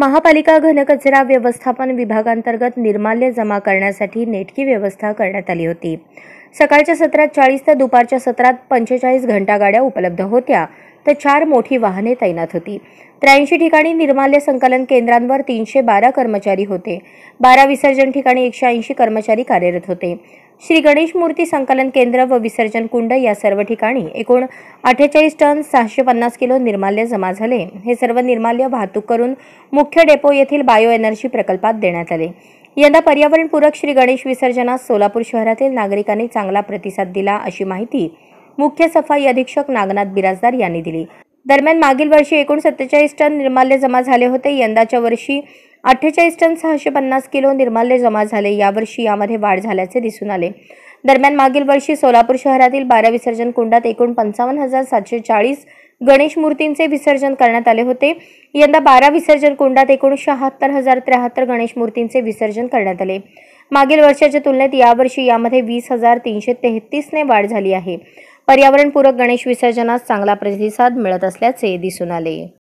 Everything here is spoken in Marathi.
महापालिका घनकचरा व्यवस्थापन विभागांतर्गत निर्माल्य जमा करण्यासाठी नेटकी व्यवस्था करण्यात आली होती सकाळच्या सत्रात चाळीस तर दुपारच्या सत्रात पंचेचाळीस घंटा गाड्या उपलब्ध होत्या तर चार मोठी वाहने तैनात होती त्र्याऐंशी ठिकाणी निर्माल्य संकलन केंद्रांवर तीनशे बारा कर्मचारी होते बारा विसर्जन ठिकाणी एकशे ऐंशी कर्मचारी कार्यरत होते श्री गणेश मूर्ती संकलन केंद्र व विसर्जन कुंड या सर्व ठिकाणी एकूण अठ्ठेचाळीस टन सहाशे पन्नास किलो निर्माल्य जमा झाले हे सर्व निर्माल्य वाहतूक करून मुख्य डेपो येथील बायो एनर्जी प्रकल्पात देण्यात आले यंदा पर्यावरणपूरक श्री गणेश विसर्जनास सोलापूर शहरातील नागरिकांनी चांगला प्रतिसाद दिला अशी माहिती मुख्य सफाई अधीक्षक नागनाथ बिराजदार यांनी दिली दरम्यान मागील वर्षी एकूण सत्तेचाळीस टन निर्माल्य जमा झाले होते यंदाच्या वर्षी अठ्ठेचाळीस टन सहाशे पन्नास किलो निर्माल्य जमा झाले यावर्षी यामध्ये वाढ झाल्याचे दिसून आले दरम्यान मागील वर्षी सोलापूर शहरातील बारा विसर्जन कुंडात एकूण पंचावन्न हजार सातशे चाळीस गणेश मूर्तींचे विसर्जन करण्यात आले होते यंदा बारा विसर्जन कुंडात एकूण शहात्तर हजार त्र्याहत्तर गणेश मूर्तींचे विसर्जन करण्यात आले मागील वर्षाच्या तुलनेत यावर्षी यामध्ये वीस हजार तीनशे तेहतीसने वाढ झाली आहे पर्यावरणपूरक गणेश विसर्जनास चांगला प्रतिसाद मिळत असल्याचे दिसून आले